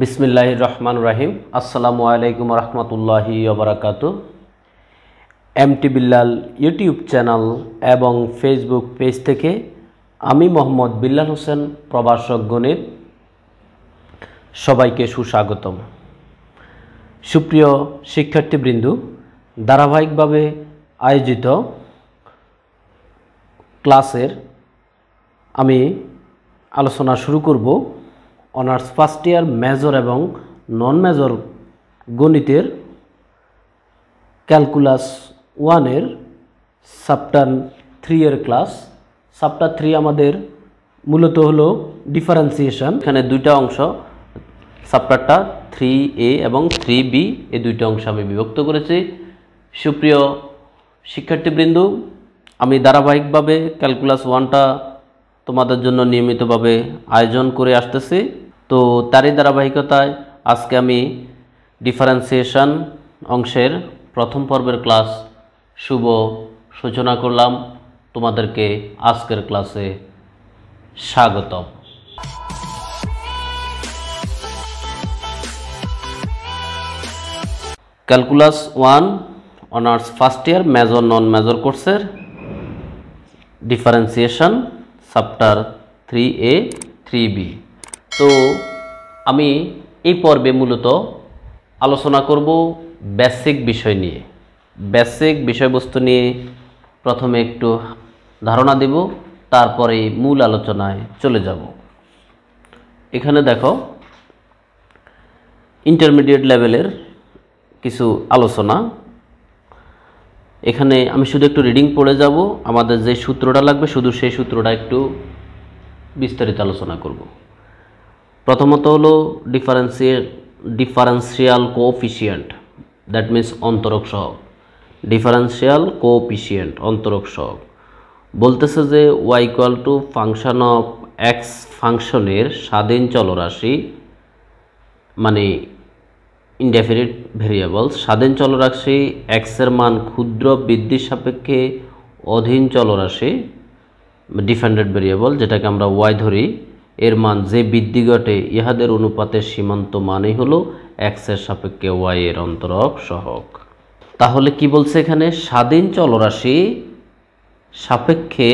বিসমিল্লাহ রহমান রাহিম আসসালামু আলাইকুম রহমতুল্লাহি ওবরাকাত টি বিল্লাল ইউটিউব চ্যানেল এবং ফেসবুক পেজ থেকে আমি মোহাম্মদ বিল্লাল হোসেন প্রভাষক গণিত সবাইকে সুস্বাগতম সুপ্রিয় শিক্ষার্থীবৃন্দ ধারাবাহিকভাবে আয়োজিত ক্লাসের আমি আলোচনা শুরু করব অনার্স ফার্স্ট ইয়ার মেজর এবং নন মেজর গণিতের ক্যালকুলাস ওয়ানের সাপ্টার থ্রি এর ক্লাস সাপ্টার থ্রি আমাদের মূলত হলো ডিফারেন্সিয়েশন এখানে দুইটা অংশ সাপ্টারটা থ্রি এ এবং থ্রি বি এই দুইটা অংশ আমি বিভক্ত করেছি সুপ্রিয় শিক্ষার্থীবৃন্দ আমি ধারাবাহিকভাবে ক্যালকুলাস ওয়ানটা তোমাদের জন্য নিয়মিতভাবে আয়োজন করে আসতেছি তো তারই ধারাবাহিকতায় আজকে আমি ডিফারেন্সিয়েশন অংশের প্রথম পর্বের ক্লাস শুভ সূচনা করলাম তোমাদেরকে আজকের ক্লাসে স্বাগত calculus one honours first year major non major কোর্সের differentiation chapter three A three B তো আমি এই পর্বে মূলত আলোচনা করব বেসিক বিষয় নিয়ে বেসিক বিষয়বস্তু নিয়ে প্রথমে একটু ধারণা দেব তারপরে মূল আলোচনায় চলে যাব এখানে দেখো ইন্টারমিডিয়েট লেভেলের কিছু আলোচনা এখানে আমি শুধু একটু রিডিং পড়ে যাব আমাদের যে সূত্রটা লাগবে শুধু সেই সূত্রটা একটু বিস্তারিত আলোচনা করব প্রথমত হলো differential differential coefficient that means অন্তরক সহক ডিফারেন্সিয়াল কোপিসিয়েন্ট অন্তরক সহক বলতেছে যে Y equal to function of x ফাংশনের স্বাধীন চলরাশি মানে ইনডেফিনিট ভেরিয়েবল স্বাধীন চলরাশি এক্সের মান ক্ষুদ্র বৃদ্ধির সাপেক্ষে অধীন চলরাশি ডিফেন্ডেড ভেরিয়েবল যেটাকে আমরা ওয়াই ধরি এর মান যে বৃদ্ধি ঘটে ইহাদের অনুপাতের সীমান্ত মানই হলো এক্সের সাপেক্ষে ওয়াই এর অন্তরক সহক তাহলে কি বলছে এখানে স্বাধীন চলরাশি সাপেক্ষে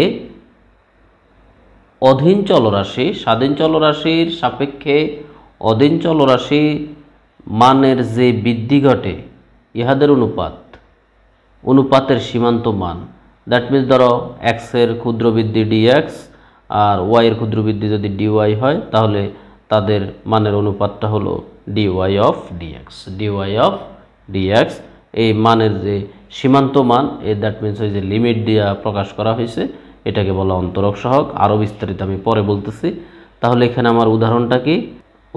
অধীন চলরাশি স্বাধীন চলরাশির সাপেক্ষে অধীন চলরাশি মানের যে বৃদ্ধি ঘটে ইহাদের অনুপাত অনুপাতের সীমান্ত মান দ্যাট মিনস ধরো এক্সের ক্ষুদ্র বৃদ্ধি ডিএক্স আর ওয়াইয়ের ক্ষুদ্র বৃদ্ধি যদি ডিওয়াই হয় তাহলে তাদের মানের অনুপাতটা হলো d y of d x d y of d x এই মানের যে সীমান্ত মান এ দ্যাট মিনস ওই যে লিমিট দিয়া প্রকাশ করা হয়েছে এটাকে বলা অন্তরক সহক আরও বিস্তারিত আমি পরে বলতেছি তাহলে এখানে আমার উদাহরণটা কি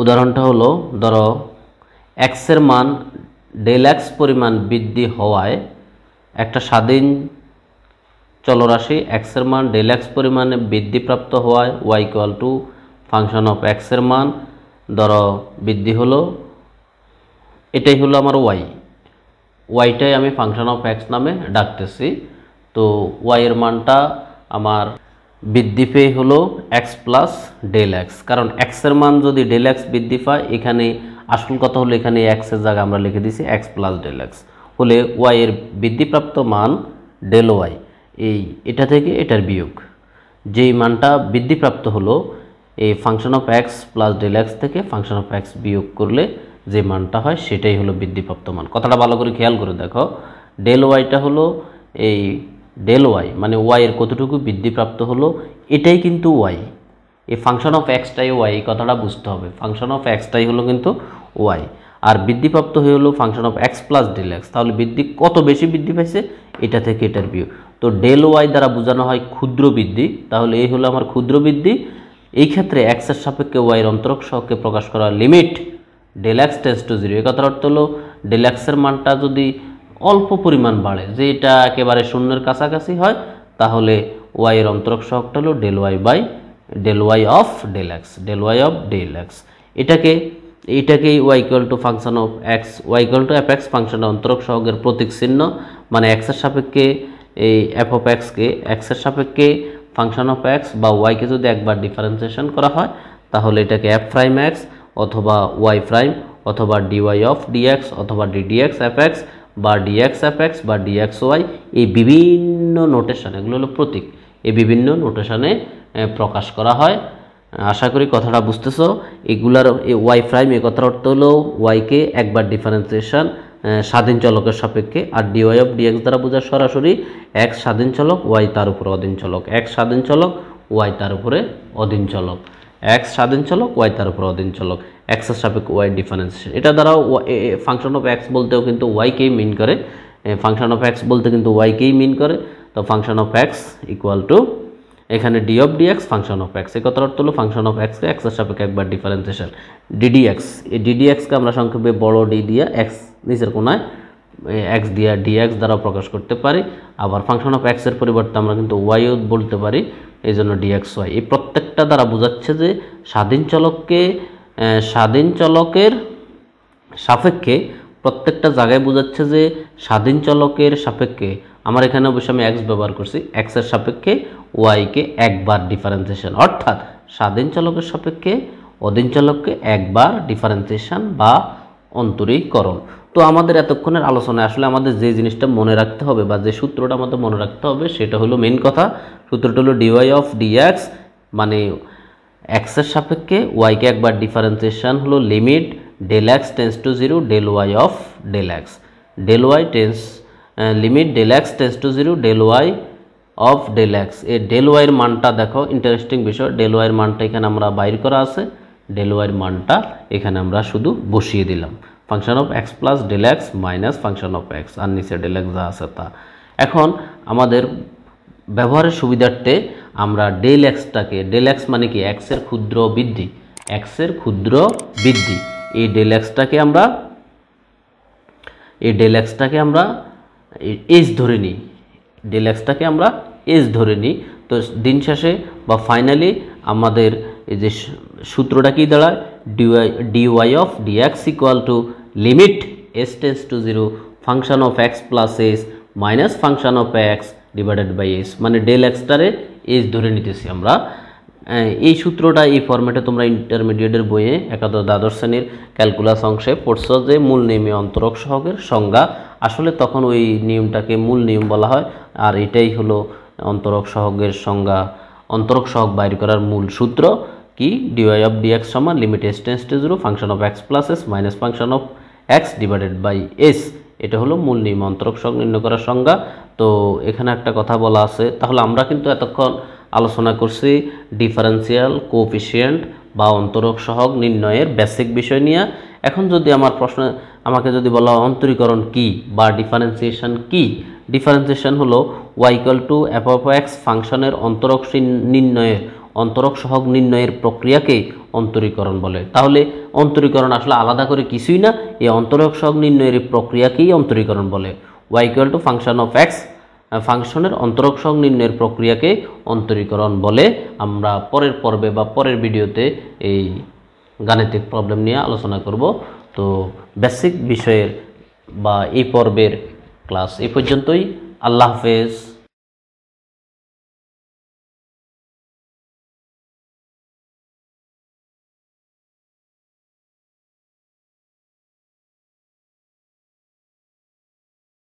উদাহরণটা হলো ধরো এক্সের মান ডেল এক্স পরিমাণ বৃদ্ধি হওয়ায় একটা স্বাধীন চলরাশি এক্সের মান ডেল এক্স পরিমাণে বৃদ্ধিপ্রাপ্ত হওয়ায় Y equal to function of এক্সের মান ধরো বৃদ্ধি হলো এটাই হলো আমার ওয়াই ওয়াইটাই আমি ফাংশন অফ এক্স নামে ডাকতেছি তো ওয়াইয়ের মানটা আমার বৃদ্ধি পেয়ে হলো এক্স প্লাস ডেল এক্স কারণ এক্সের মান যদি ডেল এক্স বৃদ্ধি পায় এখানে আসল কথা হলো এখানে এক্সের জায়গায় আমরা লিখে দিছি এক্স প্লাস ডেল এক্স হলে ওয়াইয়ের বৃদ্ধিপ্রাপ্ত মান ডেল ওয়াই এই এটা থেকে এটার বিয়োগ যেই মানটা বৃদ্ধিপ্রাপ্ত হলো এই function of x plus del X থেকে ফাংশন অফ এক্স বিয়োগ করলে যে মানটা হয় সেটাই হলো বৃদ্ধিপ্রাপ্ত মান কথাটা ভালো করে খেয়াল করে দেখো ডেল ওয়াইটা হলো এই ডেল ওয়াই মানে ওয়াইয়ের কতটুকু বৃদ্ধিপ্রাপ্ত হলো এটাই কিন্তু ওয়াই এই ফাংশন অফ এক্সটাই ওয়াই এই কথাটা বুঝতে হবে ফাংশন অফ এক্সটাই হলো কিন্তু ওয়াই আর বৃদ্ধিপ্রাপ্ত হয়ে হলো function of x plus del X তাহলে বৃদ্ধি কত বেশি বৃদ্ধি পাইছে এটা থেকে এটার বিয়োগ তো ডেল ওয়াই দ্বারা বোঝানো হয় ক্ষুদ্র বৃদ্ধি তাহলে এই হলো আমার ক্ষুদ্র বৃদ্ধি এই ক্ষেত্রে এক্সের সাপেক্ষে ওয়াইয়ের অন্তরক সহকে প্রকাশ করা limit del x tends to zero এ কথার অর্থ হলো ডেল এক্সের মানটা যদি অল্প পরিমাণ বাড়ে যে এটা একেবারে শূন্যের কাছাকাছি হয় তাহলে ওয়াইয়ের অন্তরক সহকটা হলো del Y by del Y of del x del Y of del X এটাকে এইটাকেই Y equal to function of X Y equal to F X function অন্তরক সহকের প্রতীক চিহ্ন মানে এক্সের সাপেক্ষে এই এফ অফ এক্সকে এক্সের সাপেক্ষে ফাংশন অফ এক্স বা ওয়াইকে যদি একবার ডিফারেন্সিয়েশন করা হয় তাহলে এটাকে এফ প্রাইম এক্স অথবা ওয়াই প্রাইম অথবা ডিওয়াই অফ ডিএক্স অথবা ডিডিএক্স এফ এক্স বা ডিএক্স এফ এক্স বা ডিএক্স ওয়াই এই বিভিন্ন নোটেশন এগুলো হলো প্রতীক এই বিভিন্ন নোটেশনে প্রকাশ করা হয় আশা করি কথাটা বুঝতেছো এগুলার ওয়াই প্রাইম এ কথার অর্থ হলো ওয়াইকে একবার ডিফারেন্সিয়েশন স্বাধীন চলকের সাপেক্ষে আর ডিওয়াই অফ ডিএক্স দ্বারা বোঝা সরাসরি এক স্বাধীন চলক ওয়াই তার উপরে অধীন চলক এক স্বাধীন চলক ওয়াই তার উপরে অধীন চলক এক্স স্বাধীন চলক ওয়াই তার উপর অধীন চলক এক্সের সাপেক্ষে ওয়াই ডিফারেন্সিয়েশন এটা দ্বারাও ফাংশন অফ এক্স বলতেও কিন্তু ওয়াইকেই মিন করে ফাংশন অফ এক্স বলতে কিন্তু ওয়াইকেই মিন করে তো function of x equal to এখানে d of d x function of x এই কথার অর্থ হলো ফাংশন অফ এক্সকে এক্সের সাপেক্ষে একবার ডিফারেন্সিয়েশন ডিডি এক্স এই ডিডি এক্সকে আমরা সংক্ষেপে বড় ডি দিয়ে এক্স নিচের কোনায় এক্স দিয়ে ডি এক্স দ্বারা প্রকাশ করতে পারি আবার ফাংশন অফ এক্সের পরিবর্তে আমরা কিন্তু ওয়াইও বলতে পারি এই জন্য ডিএক্স ওয়াই এই প্রত্যেকটা দ্বারা বোঝাচ্ছে যে স্বাধীন চলককে স্বাধীন চলকের সাপেক্ষে প্রত্যেকটা জায়গায় বোঝাচ্ছে যে স্বাধীন চলকের সাপেক্ষে আমার এখানে অবশ্যই আমি এক্স ব্যবহার করছি এক্সের সাপেক্ষে ওয়াইকে একবার ডিফারেন্সিয়েশন অর্থাৎ স্বাধীন চালকের সাপেক্ষে অধীন চালককে একবার ডিফারেন্সিয়েশন বা অন্তরীকরণ তো আমাদের এতক্ষণের আলোচনায় আসলে আমাদের যে জিনিসটা মনে রাখতে হবে বা যে সূত্রটা আমাদের মনে রাখতে হবে সেটা হলো মেন কথা সূত্রটা হলো ডিওয়াই অফ ডিএক্স মানে এক্সের সাপেক্ষে ওয়াইকে একবার ডিফারেন্সিয়েশন হলো limit del x tends to zero del Y of del x del y tends limit del x tends to zero del Y of del x এই ডেল ওয়াইয়ের মানটা দেখো ইন্টারেস্টিং বিষয় ডেল ওয়াইয়ের মানটা এখানে আমরা বাইর করা আছে ডেল ওয়াইয়ের মানটা এখানে আমরা শুধু বসিয়ে দিলাম function of x plus del x minus function of x আর নিচে ডেল এক্স যা আছে তা এখন আমাদের ব্যবহারের সুবিধার্থে আমরা ডেল এক্সটাকে ডেল এক্স মানে কি এক্সের ক্ষুদ্র বৃদ্ধি এক্সের ক্ষুদ্র বৃদ্ধি এই ডেল এক্সটাকে আমরা এই ডেল এক্সটাকে আমরা এস ধরে নিই ডেল এক্সটাকে আমরা এস ধরে নিই তো দিন শেষে বা ফাইনালি আমাদের এই যে সূত্রটা কি দাঁড়ায় dy dy of dx equal to limit s tends to zero function of x plus s minus function of x divided by s মানে ডেল এক্সটারে এস ধরে নিতেছি আমরা এই সূত্রটা এই ফর্ম্যাটে তোমরা ইন্টারমিডিয়েটের বইয়ে একাদশ দ্বাদশ শ্রেণীর ক্যালকুলাস অংশে পড়ছ যে মূল নেমে অন্তরক সহগের সংজ্ঞা আসলে তখন ওই নিয়মটাকে মূল নিয়ম বলা হয় আর এটাই হলো অন্তরক সহগের সংজ্ঞা অন্তরক সহগ বাইর করার মূল সূত্র কি ডিওয়াই অফ ডিএক্স সমান limit s tends to zero function of x plus s minus function of x divided by s এটা হলো মূল নিয়ম অন্তরক সহগ নির্ণয় করার সংজ্ঞা তো এখানে একটা কথা বলা আছে তাহলে আমরা কিন্তু এতক্ষণ আলোচনা করছি ডিফারেন্সিয়াল কোফিসিয়েন্ট বা অন্তরক সহগ নির্ণয়ের বেসিক বিষয় নিয়ে এখন যদি আমার প্রশ্ন আমাকে যদি বলা হয় অন্তরীকরণ কি বা ডিফারেন্সিয়েশন কি ডিফারেন্সিয়েশন হলো ওয়াইকল টু অ্যাপোপ্যাক্স ফাংশনের অন্তরক নির্ণয়ের অন্তরক সহগ নির্ণয়ের প্রক্রিয়াকে অন্তরীকরণ বলে তাহলে অন্তরীকরণ আসলে আলাদা করে কিছুই না এই অন্তরক সহগ নির্ণয়ের প্রক্রিয়াকেই অন্তরীকরণ বলে y equal to function of x ফাংশনের অন্তরক সহগ নির্ণয়ের প্রক্রিয়াকে অন্তরীকরণ বলে আমরা পরের পর্বে বা পরের ভিডিওতে এই গাণিতিক প্রবলেম নিয়ে আলোচনা করব তো বেসিক বিষয়ের বা এই পর্বের ক্লাস এ পর্যন্তই আল্লাহ হাফেজ